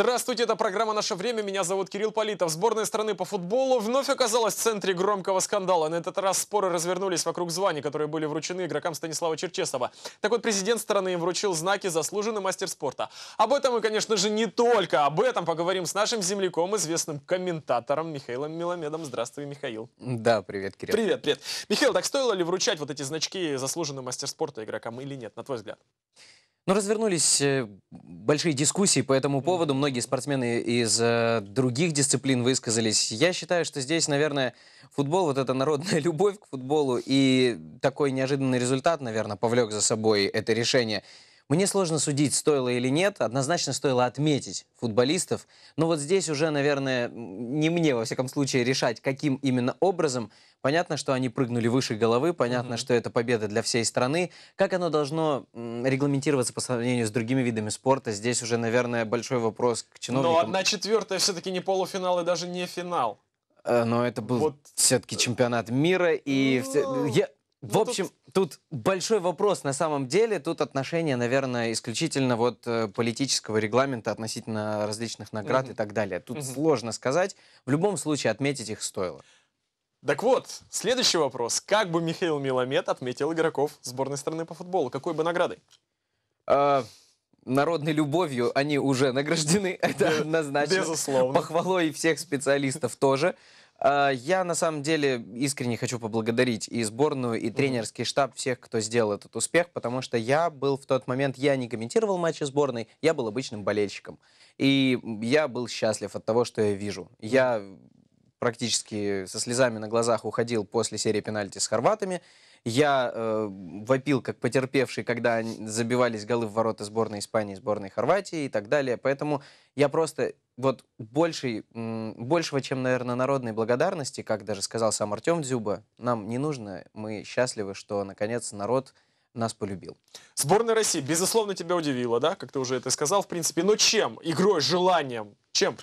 Здравствуйте, это программа «Наше время». Меня зовут Кирилл Политов. Сборная страны по футболу вновь оказалась в центре громкого скандала. На этот раз споры развернулись вокруг званий, которые были вручены игрокам Станислава Черчесова. Так вот, президент страны им вручил знаки «Заслуженный мастер спорта». Об этом мы, конечно же, не только. Об этом поговорим с нашим земляком, известным комментатором Михаилом Миломедом. Здравствуй, Михаил. Да, привет, Кирилл. Привет, привет. Михаил, так стоило ли вручать вот эти значки «Заслуженный мастер спорта» игрокам или нет, на твой взгляд? Ну, развернулись э, большие дискуссии по этому поводу. Многие спортсмены из э, других дисциплин высказались. Я считаю, что здесь, наверное, футбол, вот эта народная любовь к футболу и такой неожиданный результат, наверное, повлек за собой это решение. Мне сложно судить, стоило или нет. Однозначно стоило отметить футболистов. Но вот здесь уже, наверное, не мне, во всяком случае, решать, каким именно образом. Понятно, что они прыгнули выше головы, понятно, mm-hmm. что это победа для всей страны. Как оно должно регламентироваться по сравнению с другими видами спорта, здесь уже, наверное, большой вопрос к чиновникам. Но одна четвертая все-таки не полуфинал и даже не финал. Э, но это был вот. все-таки чемпионат мира. И ну... я, ну, В ну, общем, тут... тут большой вопрос на самом деле. Тут отношение, наверное, исключительно вот э, политического регламента относительно различных наград угу. и так далее. Тут угу. сложно сказать. В любом случае отметить их стоило. Так вот, следующий вопрос. Как бы Михаил Миломет отметил игроков сборной страны по футболу? Какой бы наградой? А, народной любовью они уже награждены, это Без, однозначно. Безусловно. Похвалой всех специалистов тоже. Э, я на самом деле искренне хочу поблагодарить и сборную, и тренерский штаб всех, кто сделал этот успех, потому что я был в тот момент, я не комментировал матчи сборной, я был обычным болельщиком. И я был счастлив от того, что я вижу. Я практически со слезами на глазах уходил после серии пенальти с хорватами. Я э, вопил как потерпевший, когда забивались голы в ворота сборной Испании, сборной Хорватии и так далее. Поэтому я просто вот большей, большего, чем, наверное, народной благодарности, как даже сказал сам Артем Дзюба, нам не нужно. Мы счастливы, что, наконец, народ нас полюбил. Сборная России, безусловно, тебя удивила, да, как ты уже это сказал, в принципе. Но чем? Игрой, желанием? Чем?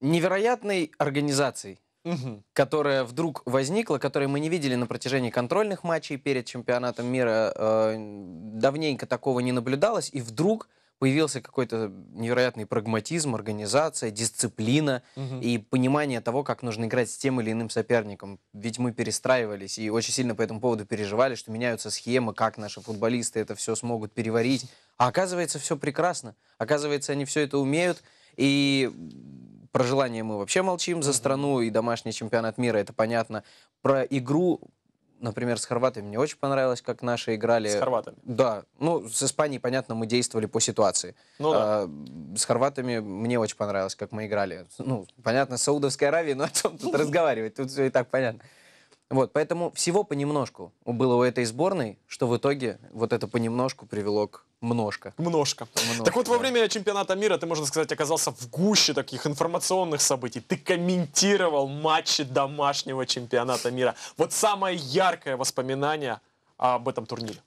Невероятной организацией угу. которая вдруг возникла, которую мы не видели на протяжении контрольных матчей перед чемпионатом мира. Э, давненько такого не наблюдалось, и вдруг появился какой-то невероятный прагматизм, организация, дисциплина угу. и понимание того, как нужно играть с тем или иным соперником. Ведь мы перестраивались и очень сильно по этому поводу переживали, что меняются схемы, как наши футболисты это все смогут переварить. А оказывается, все прекрасно. Оказывается, они все это умеют. И про желание мы вообще молчим за страну и домашний чемпионат мира, это понятно. Про игру например, с хорватами мне очень понравилось, как наши играли. С хорватами? Да. Ну, с Испанией, понятно, мы действовали по ситуации. Ну, да. а, с хорватами мне очень понравилось, как мы играли. Ну, понятно, с Саудовской Аравией, но о чем тут разговаривать? Тут все и так понятно. Вот, поэтому всего понемножку было у этой сборной, что в итоге вот это понемножку привело к Множко. Множко. Множко. Так вот, во время чемпионата мира ты, можно сказать, оказался в гуще таких информационных событий. Ты комментировал матчи домашнего чемпионата мира. Вот самое яркое воспоминание об этом турнире.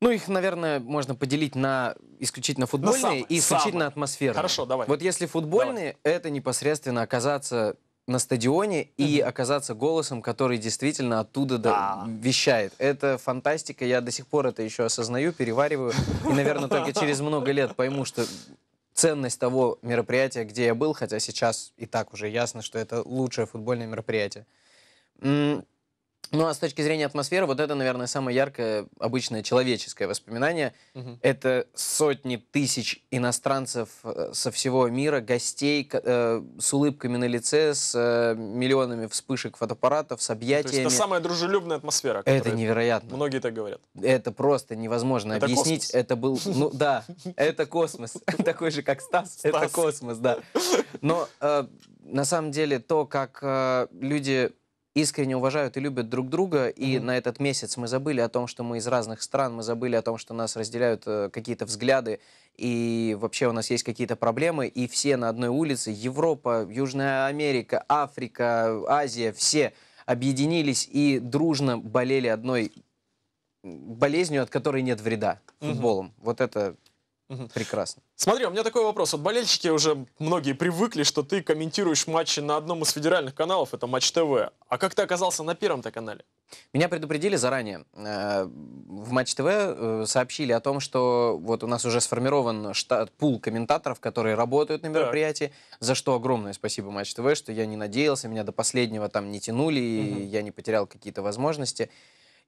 Ну, их, наверное, можно поделить на исключительно футбольные на самые, и исключительно самые. атмосферные. Хорошо, давай. Вот если футбольные, давай. это непосредственно оказаться на стадионе и оказаться голосом, который действительно оттуда да. вещает. Это фантастика, я до сих пор это еще осознаю, перевариваю, и, наверное, только через много лет пойму, что ценность того мероприятия, где я был, хотя сейчас и так уже ясно, что это лучшее футбольное мероприятие. Ну а с точки зрения атмосферы, вот это, наверное, самое яркое обычное человеческое воспоминание. Угу. Это сотни тысяч иностранцев э, со всего мира, гостей э, с улыбками на лице, с э, миллионами вспышек фотоаппаратов, с объятиями. Ну, то есть это самая дружелюбная атмосфера. Это невероятно. Многие так говорят. Это просто невозможно это объяснить. Космос. Это был, ну да, это космос, такой же как Стас. Это космос, да. Но э, на самом деле то, как э, люди искренне уважают и любят друг друга, и mm-hmm. на этот месяц мы забыли о том, что мы из разных стран, мы забыли о том, что нас разделяют э, какие-то взгляды, и вообще у нас есть какие-то проблемы, и все на одной улице, Европа, Южная Америка, Африка, Азия, все объединились и дружно болели одной болезнью, от которой нет вреда, футболом. Mm-hmm. Вот это Прекрасно. Смотри, у меня такой вопрос. Вот болельщики уже многие привыкли, что ты комментируешь матчи на одном из федеральных каналов, это Матч ТВ. А как ты оказался на первом-то канале? Меня предупредили заранее. Э, в Матч ТВ э, сообщили о том, что вот у нас уже сформирован штат, пул комментаторов, которые работают на мероприятии, так. за что огромное спасибо Матч ТВ, что я не надеялся, меня до последнего там не тянули, угу. и я не потерял какие-то возможности.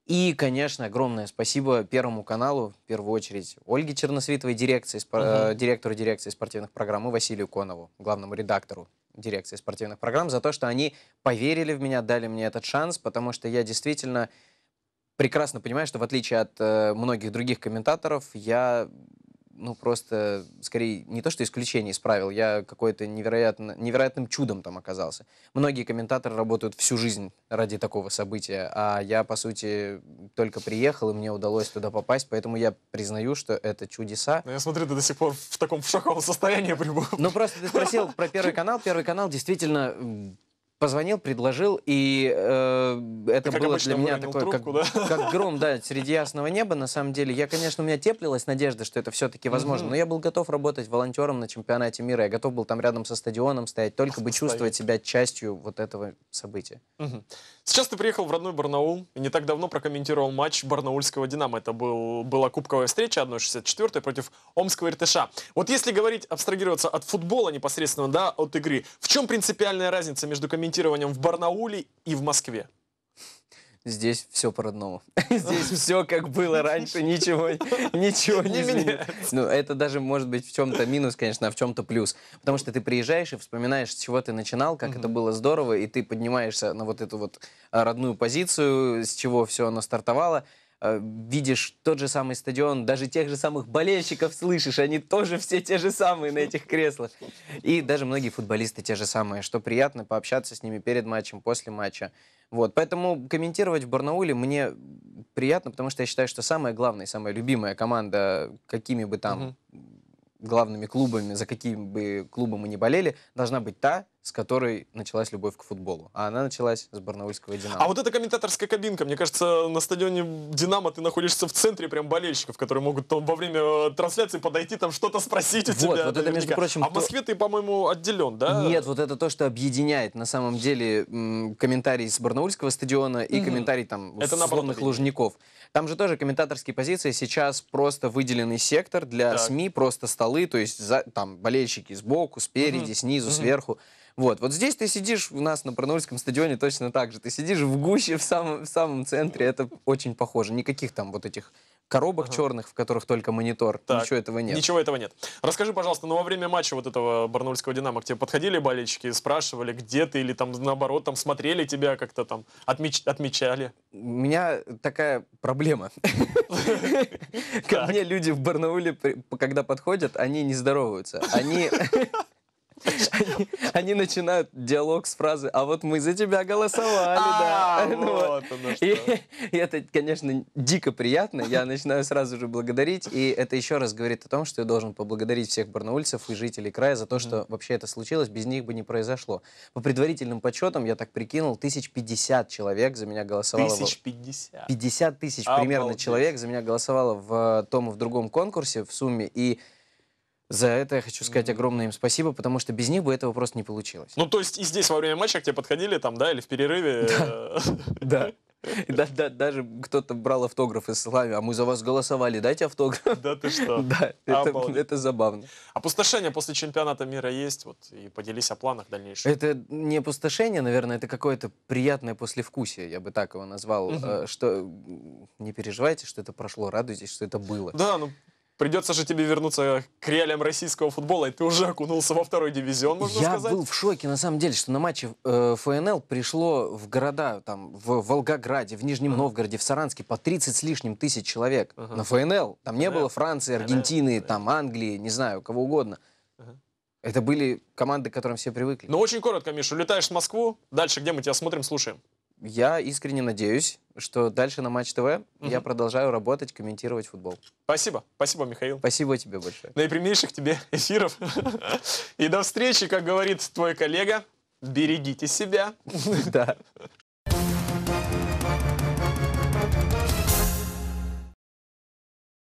И, конечно, огромное спасибо Первому каналу, в первую очередь, Ольге Черносвитовой, дирекции, угу. директору дирекции спортивных программ, и Василию Конову, главному редактору дирекции спортивных программ, за то, что они поверили в меня, дали мне этот шанс, потому что я действительно прекрасно понимаю, что в отличие от э, многих других комментаторов, я ну, просто, скорее, не то что исключение исправил, я какой-то невероятно, невероятным чудом там оказался. Многие комментаторы работают всю жизнь ради такого события, а я, по сути, только приехал, и мне удалось туда попасть, поэтому я признаю, что это чудеса. Но ну, я смотрю, ты до сих пор в таком шоковом состоянии прибыл. Ну, просто ты спросил про Первый канал. Первый канал действительно позвонил, предложил, и э, это как было обычно, для меня такое, трубку, как, да? как гром, да, среди ясного неба, на самом деле. Я, конечно, у меня теплилась надежда, что это все-таки возможно, mm-hmm. но я был готов работать волонтером на чемпионате мира, я готов был там рядом со стадионом стоять, только бы чувствовать себя частью вот этого события. Сейчас ты приехал в родной Барнаул, и не так давно прокомментировал матч барнаульского «Динамо». Это был, была кубковая встреча 1-64 против Омского РТШ. Вот если говорить, абстрагироваться от футбола непосредственно, да, от игры, в чем принципиальная разница между комментированием экспериментированием в Барнауле и в Москве? Здесь все по-родному. Здесь все как было раньше, ничего, ничего не изменилось. Ну, это даже может быть в чем-то минус, конечно, а в чем-то плюс. Потому что ты приезжаешь и вспоминаешь, с чего ты начинал, как это было здорово, и ты поднимаешься на вот эту вот а, родную позицию, с чего все оно стартовало. Э, видишь тот же самый стадион, даже тех же самых болельщиков слышишь, они тоже все те же самые на этих креслах. И даже многие футболисты те же самые, что приятно пообщаться с ними перед матчем, после матча. Вот, поэтому комментировать в Барнауле мне приятно, потому что я считаю, что самая главная, самая любимая команда, какими бы там угу. главными клубами, за какими бы клубом мы не болели, должна быть та, с которой началась любовь к футболу. А она началась с барнаульского «Динамо». А вот эта комментаторская кабинка, мне кажется, на стадионе «Динамо» ты находишься в центре прям болельщиков, которые могут там, во время э, трансляции подойти, там что-то спросить у вот, тебя. Вот это, между прочим... А в Москве ты, по-моему, отделен, да? Нет, вот это то, что объединяет на самом деле комментарий с барнаульского стадиона и угу. комментарий там это условных лужников. Там же тоже комментаторские позиции. Сейчас просто выделенный сектор для так. СМИ, просто столы, то есть за, там болельщики сбоку, спереди, угу. снизу, угу. сверху. Вот, вот здесь ты сидишь у нас на Барнаульском стадионе точно так же. Ты сидишь в гуще, в самом, в самом центре. Это очень похоже. Никаких там вот этих коробок ага. черных, в которых только монитор. Так. Ничего этого нет. Ничего этого нет. Расскажи, пожалуйста, ну во время матча вот этого барнаульского «Динамо» к тебе подходили болельщики, спрашивали, где ты, или там наоборот, там смотрели тебя как-то там, отмеч... отмечали? У меня такая проблема. Ко мне люди в Барнауле, когда подходят, они не здороваются. Они... Они, они начинают диалог с фразы «А вот мы за тебя голосовали, да». А, и, и это, конечно, дико приятно. Я начинаю сразу же благодарить. И это еще раз говорит о том, что я должен поблагодарить всех барнаульцев и жителей края за то, что вообще это случилось. Без них бы не произошло. По предварительным подсчетам, я так прикинул, 1050 человек за меня голосовало. 1050? 50 тысяч примерно человек за меня голосовало в э, том и в другом конкурсе в сумме. И за это я хочу сказать огромное им спасибо, потому что без них бы этого просто не получилось. Ну, то есть и здесь во время матча к тебе подходили там, да, или в перерыве? Да. Э, да, да, даже кто-то брал автографы с Слави, а мы за вас голосовали, дайте автограф. Да ты что? Да, это, это забавно. Опустошение после чемпионата мира есть, вот, и поделись о планах дальнейших. Это не опустошение, наверное, это какое-то приятное послевкусие, я бы так его назвал, угу. что не переживайте, что это прошло, радуйтесь, что это было. Да, ну Придется же тебе вернуться к реалиям российского футбола, и ты уже окунулся во второй дивизион, можно Я сказать. Я был в шоке, на самом деле, что на матче э, ФНЛ пришло в города, там, в Волгограде, в Нижнем uh-huh. Новгороде, в Саранске по 30 с лишним тысяч человек. Uh-huh. На ФНЛ. Там не uh-huh. было Франции, Аргентины, uh-huh. там Англии, не знаю, кого угодно. Uh-huh. Это были команды, к которым все привыкли. Но ну, очень коротко, Миша, улетаешь в Москву, дальше где мы тебя смотрим, слушаем? я искренне надеюсь, что дальше на Матч ТВ угу. я продолжаю работать, комментировать футбол. Спасибо. Спасибо, Михаил. Спасибо тебе большое. Наипрямейших тебе эфиров. И до встречи, как говорит твой коллега. Берегите себя. Да.